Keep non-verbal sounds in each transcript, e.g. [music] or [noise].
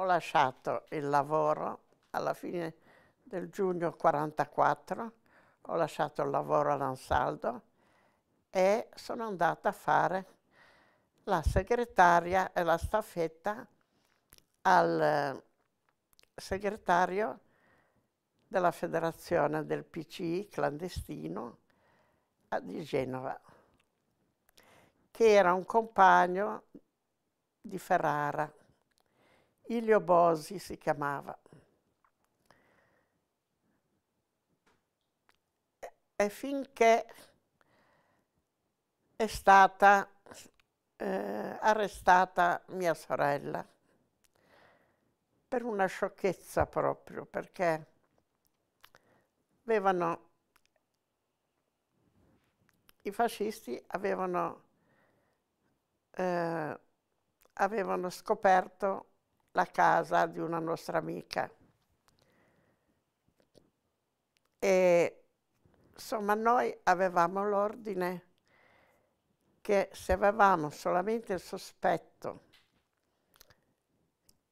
Ho lasciato il lavoro alla fine del giugno 1944, ho lasciato il lavoro all'Ansaldo e sono andata a fare la segretaria e la staffetta al eh, segretario della federazione del PCI clandestino di Genova, che era un compagno di Ferrara. Ilio Bosi si chiamava. E finché è stata eh, arrestata mia sorella per una sciocchezza proprio, perché avevano, i fascisti avevano, eh, avevano scoperto la casa di una nostra amica. E insomma noi avevamo l'ordine che se avevamo solamente il sospetto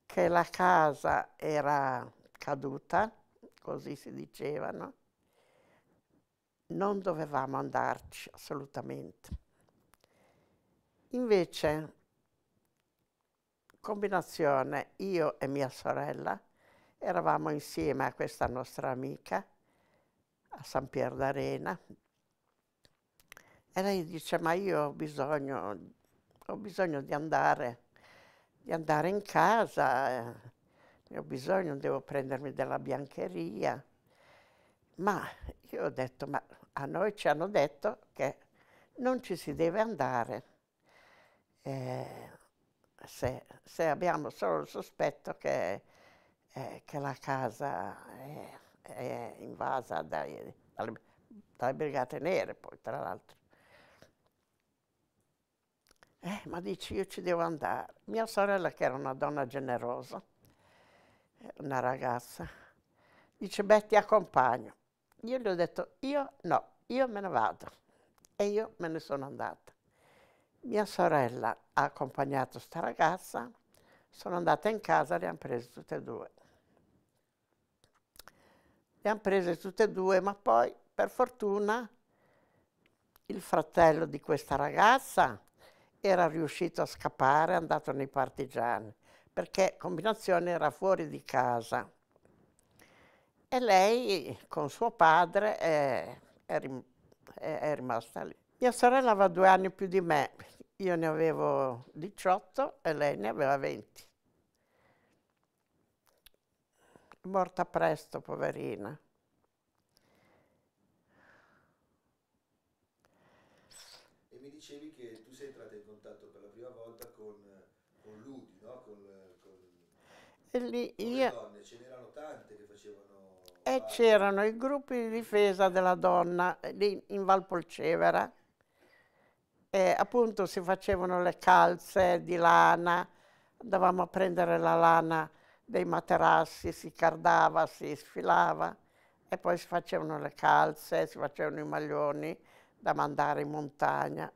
che la casa era caduta, così si dicevano, non dovevamo andarci assolutamente. Invece combinazione io e mia sorella eravamo insieme a questa nostra amica a San Pier d'Arena e lei dice ma io ho bisogno, ho bisogno di, andare, di andare in casa, ne eh, ho bisogno, devo prendermi della biancheria. Ma io ho detto ma a noi ci hanno detto che non ci si deve andare. Eh, se, se abbiamo solo il sospetto che, eh, che la casa è, è invasa dai, dalle, dalle, Brigate Nere, poi tra l'altro. Eh, ma dici, io ci devo andare. Mia sorella, che era una donna generosa, eh, una ragazza, dice, beh, ti accompagno. Io gli ho detto, io no, io me ne vado. E io me ne sono andata. Mia sorella ha accompagnato sta ragazza, sono andata in casa e le hanno prese tutte e due. Le hanno prese tutte e due, ma poi per fortuna il fratello di questa ragazza era riuscito a scappare, è andato nei partigiani, perché combinazione era fuori di casa. E lei con suo padre è, è, rim è rimasta lì. Mia sorella aveva due anni più di me, io ne avevo 18 e lei ne aveva 20. Morta presto, poverina. E mi dicevi che tu sei entrata in contatto per la prima volta con, con Ludi, no? Con, con, lì, con io... le donne, ce n'erano tante che facevano... E c'erano i gruppi di difesa della donna lì in Valpolcevera e appunto si facevano le calze di lana, andavamo a prendere la lana dei materassi, si cardava, si sfilava e poi si facevano le calze, si facevano i maglioni da mandare in montagna.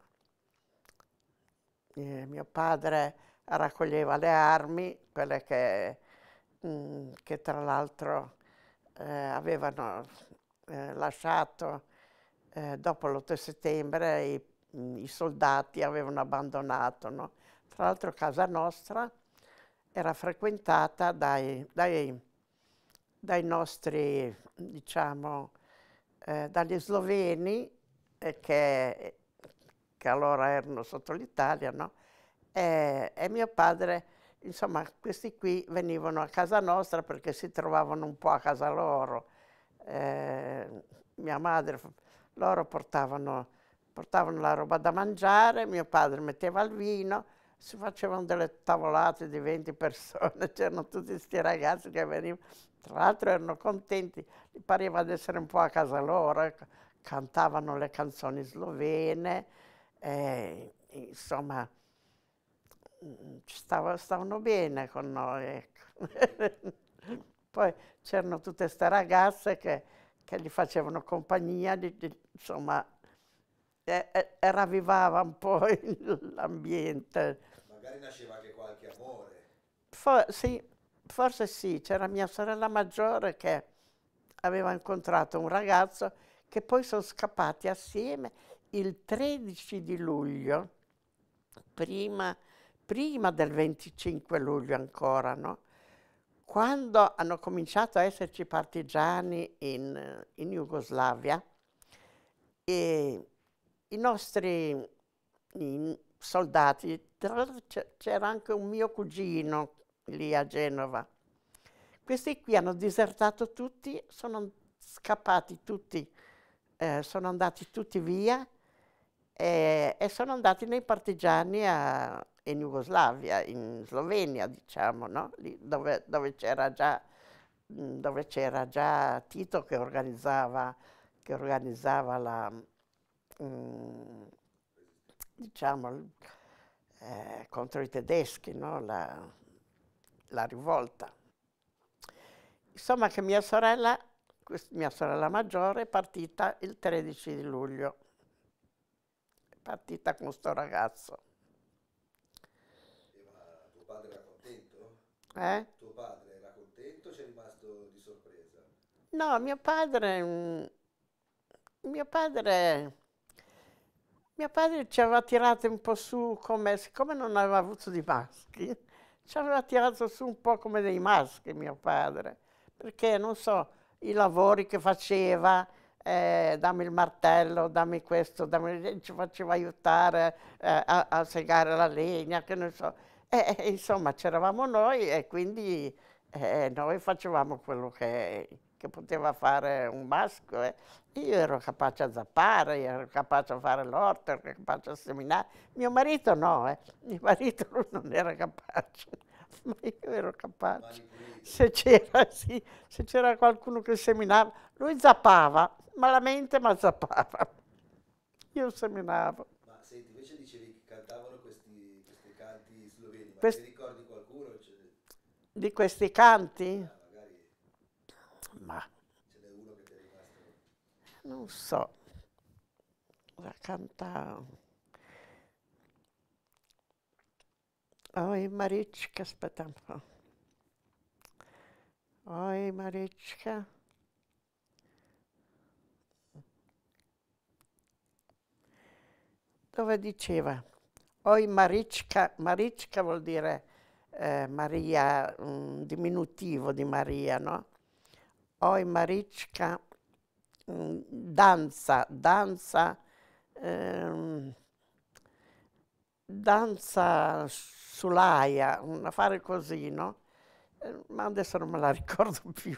E mio padre raccoglieva le armi, quelle che, mh, mm, che tra l'altro eh, avevano eh, lasciato eh, dopo l'8 settembre i i soldati avevano abbandonato. No? Tra l'altro casa nostra era frequentata dai, dai, dai nostri, diciamo, eh, dagli sloveni eh, che, che, allora erano sotto l'Italia, no? e, e mio padre, insomma, questi qui venivano a casa nostra perché si trovavano un po' a casa loro. Eh, mia madre, loro portavano portavano la roba da mangiare, mio padre metteva il vino, si facevano delle tavolate di 20 persone, [laughs] c'erano tutti questi ragazzi che venivano, tra l'altro erano contenti, gli pareva di essere un po' a casa loro, ecco, cantavano le canzoni slovene, e, insomma mm, stava, stavano bene con noi. Ecco. [laughs] Poi c'erano tutte queste ragazze che, che, gli facevano compagnia, gli, insomma eh, eh, ravvivava un po' [laughs] l'ambiente. Magari nasceva anche qualche amore. For sì, forse sì, c'era mia sorella maggiore che aveva incontrato un ragazzo che poi sono scappati assieme il 13 di luglio, prima, prima del 25 luglio ancora, no? quando hanno cominciato a esserci partigiani in, in Jugoslavia e i nostri soldati, tra l'altro c'era anche un mio cugino lì a Genova, questi qui hanno disertato tutti, sono scappati tutti, eh, sono andati tutti via e, e sono andati nei partigiani a, in Jugoslavia, in Slovenia, diciamo, no? dove, dove c'era già, già, Tito che organizzava, che organizzava la, Mm, diciamo, eh, contro i tedeschi, no? la, la, rivolta. Insomma che mia sorella, mia sorella maggiore, è partita il 13 di luglio, è partita con sto ragazzo. tuo padre era contento? Eh? Tuo padre era contento o c'è rimasto di sorpresa? No, mio padre... mio padre mio padre ci aveva tirato un po' su come, siccome non aveva avuto di maschi, [laughs] ci aveva tirato su un po' come dei maschi mio padre, perché non so, i lavori che faceva, eh, dammi il martello, dammi questo, dammi... ci faceva aiutare eh, a, a, segare la legna, che non so. E, insomma, c'eravamo noi e quindi eh, noi facevamo quello che che poteva fare un basco. Eh. Io ero capace a zappare, ero capace a fare l'orto, ero capace a seminare. Mio marito no, eh. mio marito [laughs] non era capace, ma io ero capace. Se c'era, sì, se c'era qualcuno che seminava, lui zappava, malamente ma zappava. Io seminavo. Ma senti, invece dicevi che cantavano questi, questi canti sloveni, ma Quest- ti ricordi qualcuno? Cioè... Di questi canti? Eh. non so, la canta Oi Maricca, aspetta un po'. Oi Maricca. Dove diceva? Oi Maricca, Maricca vuol dire eh, Maria, un mm, diminutivo di Maria, no? Oi Maricca. Mm, danza, danza, ehm, danza sull'aia, un affare così, no? Eh, ma adesso non me la [laughs] ricordo più.